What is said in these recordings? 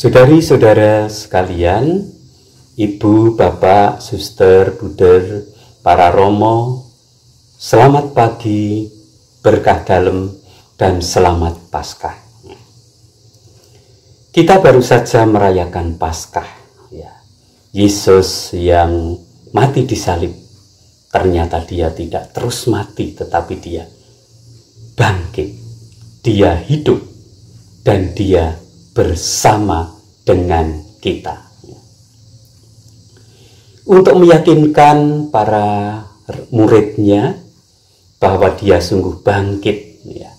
Saudari-saudara sekalian, Ibu, Bapak, Suster, Buder, para Romo, selamat pagi, berkah dalam, dan selamat Paskah. Kita baru saja merayakan Paskah. Ya. Yesus yang mati di salib, ternyata dia tidak terus mati, tetapi dia bangkit, dia hidup, dan dia bersama dengan kita. Untuk meyakinkan para muridnya bahwa dia sungguh bangkit, ya,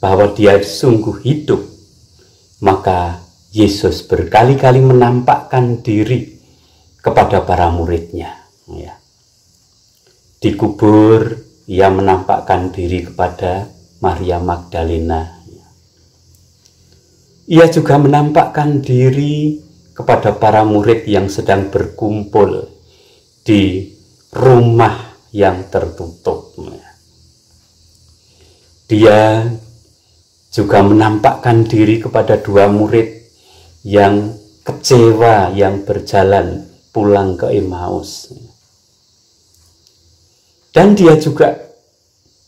bahwa dia sungguh hidup, maka Yesus berkali-kali menampakkan diri kepada para muridnya. Ya. Di kubur, ia menampakkan diri kepada Maria Magdalena ia juga menampakkan diri kepada para murid yang sedang berkumpul di rumah yang tertutup. Dia juga menampakkan diri kepada dua murid yang kecewa yang berjalan pulang ke Emmaus. Dan dia juga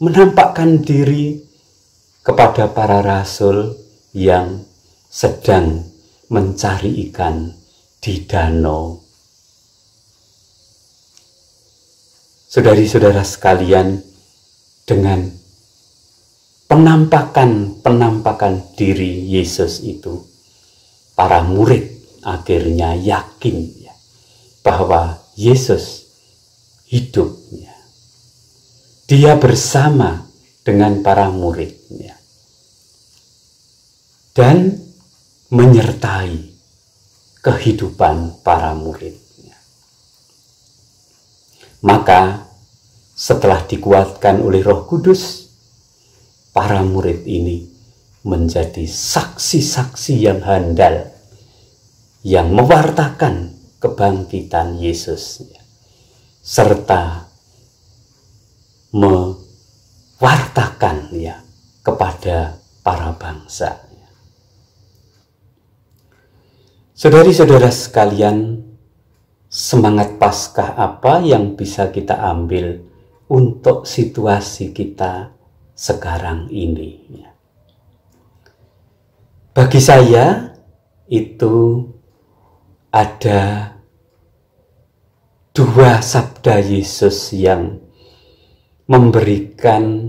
menampakkan diri kepada para rasul yang sedang mencari ikan di danau. Saudari-saudara sekalian, dengan penampakan-penampakan diri Yesus itu, para murid akhirnya yakin ya, bahwa Yesus hidupnya. Dia bersama dengan para muridnya. Dan menyertai kehidupan para muridnya. Maka setelah dikuatkan oleh Roh Kudus, para murid ini menjadi saksi-saksi yang handal yang mewartakan kebangkitan Yesus serta mewartakan ya kepada para bangsa. Saudari-saudara sekalian, semangat Paskah apa yang bisa kita ambil untuk situasi kita sekarang ini? Bagi saya, itu ada dua sabda Yesus yang memberikan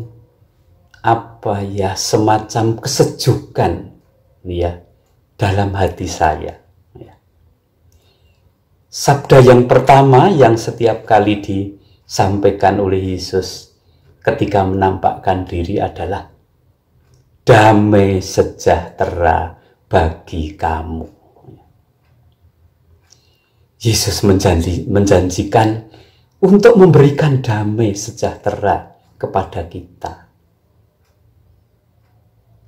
apa ya semacam kesejukan ya dalam hati saya sabda yang pertama yang setiap kali disampaikan oleh Yesus ketika menampakkan diri adalah damai sejahtera bagi kamu. Yesus menjanji, menjanjikan untuk memberikan damai sejahtera kepada kita.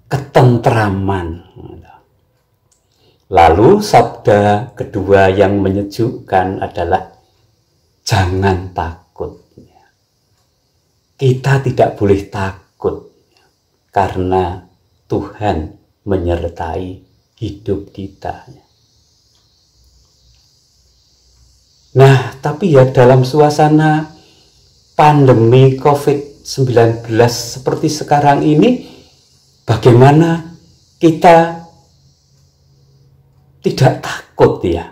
Ketentraman Lalu sabda kedua yang menyejukkan adalah jangan takut. Kita tidak boleh takut karena Tuhan menyertai hidup kita. Nah, tapi ya dalam suasana pandemi COVID-19 seperti sekarang ini, bagaimana kita tidak takut ya.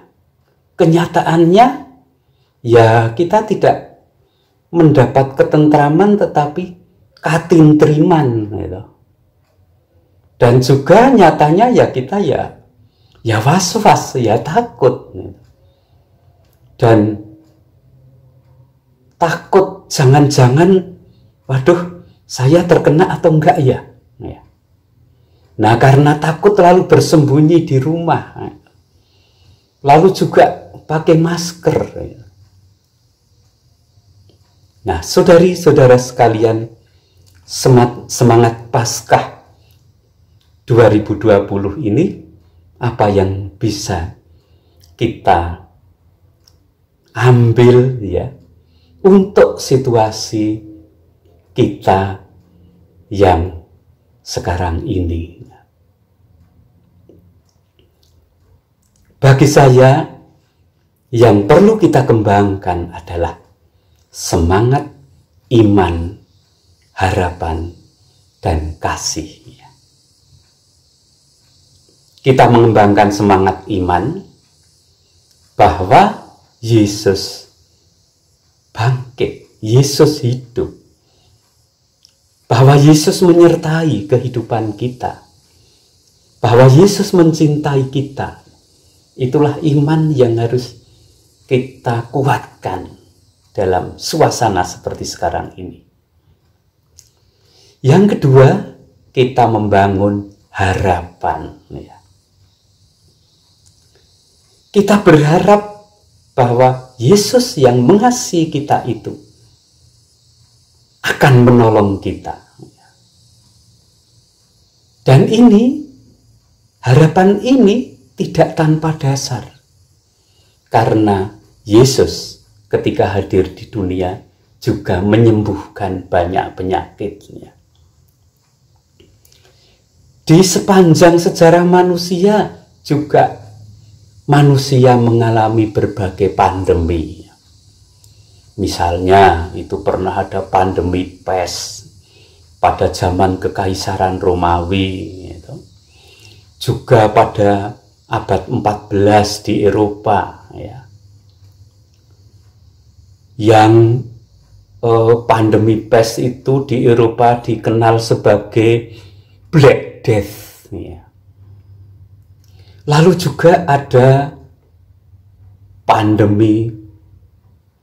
Kenyataannya ya kita tidak mendapat ketentraman tetapi katin teriman gitu. Dan juga nyatanya ya kita ya ya was-was ya takut gitu. Dan takut jangan-jangan waduh saya terkena atau enggak ya. ya. Nah karena takut lalu bersembunyi di rumah. Lalu juga pakai masker. Nah, saudari-saudara sekalian, semangat Paskah 2020 ini apa yang bisa kita ambil ya untuk situasi kita yang sekarang ini. Bagi saya, yang perlu kita kembangkan adalah semangat, iman, harapan, dan kasih. Kita mengembangkan semangat iman bahwa Yesus bangkit, Yesus hidup, bahwa Yesus menyertai kehidupan kita, bahwa Yesus mencintai kita, Itulah iman yang harus kita kuatkan dalam suasana seperti sekarang ini. Yang kedua, kita membangun harapan. Ya. Kita berharap bahwa Yesus yang mengasihi kita itu akan menolong kita. Dan ini, harapan ini tidak tanpa dasar. Karena Yesus ketika hadir di dunia juga menyembuhkan banyak penyakitnya. Di sepanjang sejarah manusia juga manusia mengalami berbagai pandemi. Misalnya itu pernah ada pandemi pes pada zaman kekaisaran Romawi. Gitu. Juga pada abad 14 di Eropa ya yang eh, pandemi pes itu di Eropa dikenal sebagai Black Death ya. lalu juga ada pandemi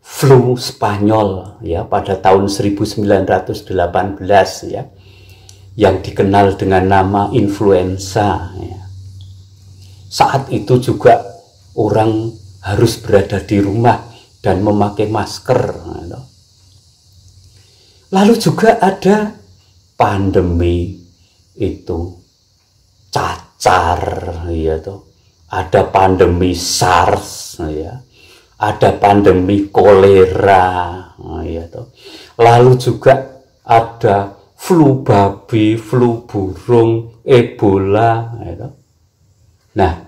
flu Spanyol ya pada tahun 1918 ya yang dikenal dengan nama influenza ya saat itu juga orang harus berada di rumah dan memakai masker. Gitu. Lalu juga ada pandemi itu cacar ya toh. Ada pandemi SARS ya. Ada pandemi kolera ya toh. Lalu juga ada flu babi, flu burung, Ebola ya Nah,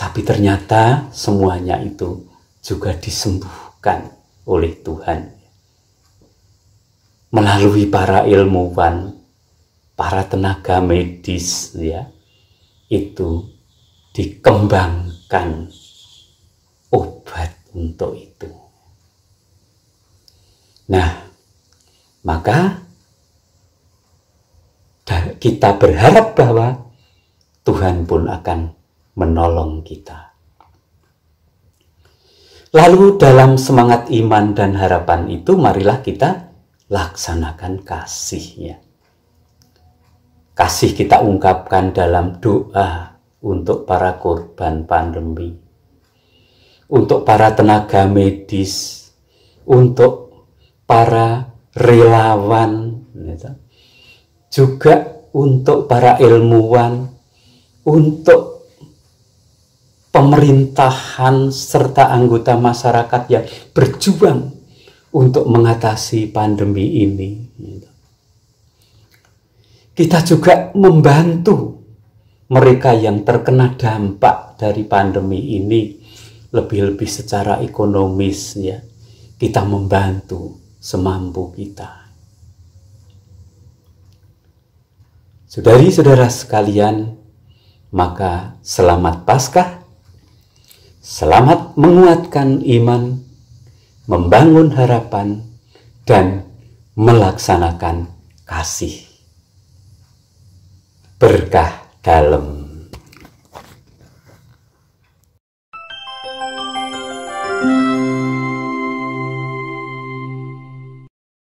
tapi ternyata semuanya itu juga disembuhkan oleh Tuhan. Melalui para ilmuwan, para tenaga medis ya, itu dikembangkan obat untuk itu. Nah, maka kita berharap bahwa Tuhan pun akan menolong kita. Lalu dalam semangat iman dan harapan itu marilah kita laksanakan kasihnya. Kasih kita ungkapkan dalam doa untuk para korban pandemi, untuk para tenaga medis, untuk para relawan, gitu. juga untuk para ilmuwan, untuk pemerintahan serta anggota masyarakat yang berjuang untuk mengatasi pandemi ini. Kita juga membantu mereka yang terkena dampak dari pandemi ini lebih-lebih secara ekonomis ya. Kita membantu semampu kita. Saudari-saudara sekalian, maka selamat Paskah selamat menguatkan iman, membangun harapan, dan melaksanakan kasih. Berkah dalam